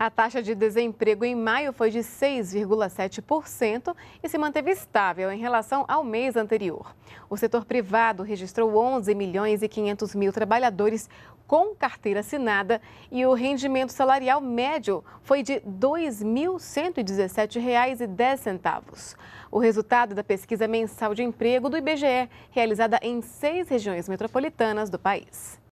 A taxa de desemprego em maio foi de 6,7% e se manteve estável em relação ao mês anterior. O setor privado registrou 11 milhões e 500 mil trabalhadores com carteira assinada e o rendimento salarial médio foi de R$ 2.117,10. O resultado da pesquisa mensal de emprego do IBGE, realizada em seis regiões metropolitanas do país.